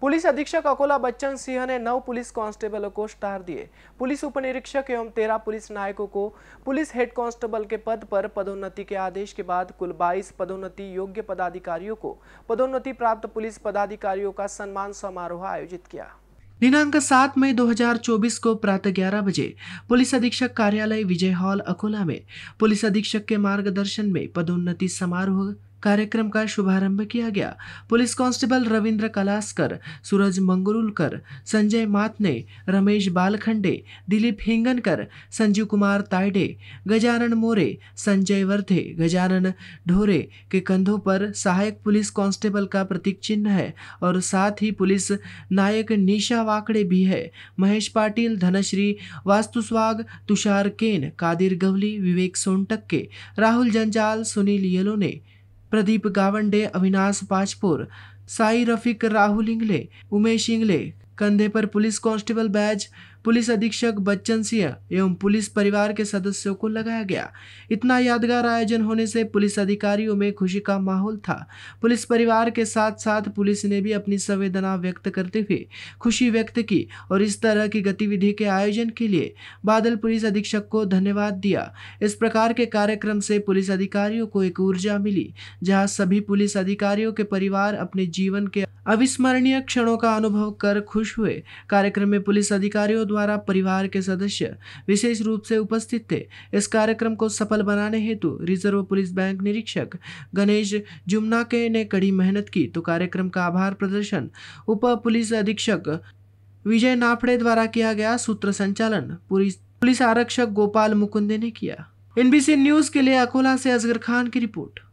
police अधीक्षक अकोला बच्चन सिंह ने नौ police कांस्टेबलों को स्टार दिए पुलिस उपनिरीक्षक एवं तेरह पुलिस नायकों को पुलिस हेड कांस्टेबल के पद पर पदोन्नति के आदेश के बाद कुल बाईस पदोन्नति योग्य पदाधिकारियों को पदोन्नति प्राप्त पुलिस पदाधिकारियों का सम्मान समारोह आयोजित किया दिनांक 7 मई 2024 को प्रातः ग्यारह बजे पुलिस अधीक्षक कार्यालय विजय हॉल अकोला में पुलिस अधीक्षक के मार्गदर्शन में पदोन्नति समारोह कार्यक्रम का शुभारंभ किया गया पुलिस कांस्टेबल रविंद्र कलासकर सूरज मंगरुलकर संजय माथने रमेश बालखंडे दिलीप हिंगनकर संजीव कुमार ताइडे गजानन मोरे संजय वर्धे गजानन ढोरे के कंधों पर सहायक पुलिस कांस्टेबल का प्रतीक चिन्ह है और साथ ही पुलिस नायक निशा वाकड़े भी है महेश पाटिल धनश्री वास्तुस्वाग तुषार केन कादिर गवली विवेक सोनटक्के राहुल जंजाल सुनील येलो ने प्रदीप गावंडे अविनाश पाजपुर साई रफीक राहुल इंगले उमेश इंगले कंधे पर पुलिस कांस्टेबल बैज पुलिस अधीक्षक बच्चन सिंह एवं पुलिस परिवार के सदस्यों को लगाया गया इतना यादगार आयोजन होने से पुलिस अधिकारियों में खुशी का माहौल था पुलिस परिवार के साथ साथ पुलिस ने भी अपनी संवेदना व्यक्त करते हुए खुशी व्यक्त की और इस तरह की गतिविधि के आयोजन के लिए बादल पुलिस अधीक्षक को धन्यवाद दिया इस प्रकार के कार्यक्रम से पुलिस अधिकारियों को एक ऊर्जा मिली जहाँ सभी पुलिस अधिकारियों के परिवार अपने जीवन के अविस्मरणीय क्षणों का अनुभव कर खुश हुए कार्यक्रम में पुलिस अधिकारियों द्वारा परिवार के सदस्य विशेष रूप से उपस्थित थे इस कार्यक्रम को सफल बनाने हेतु रिजर्व पुलिस बैंक निरीक्षक गणेश जुमनाके ने कड़ी मेहनत की तो कार्यक्रम का आभार प्रदर्शन उप पुलिस अधीक्षक विजय नाफड़े द्वारा किया गया सूत्र संचालन पुलिस आरक्षक गोपाल मुकुंदे ने किया एनबीसी न्यूज के लिए अकोला से असगर खान की रिपोर्ट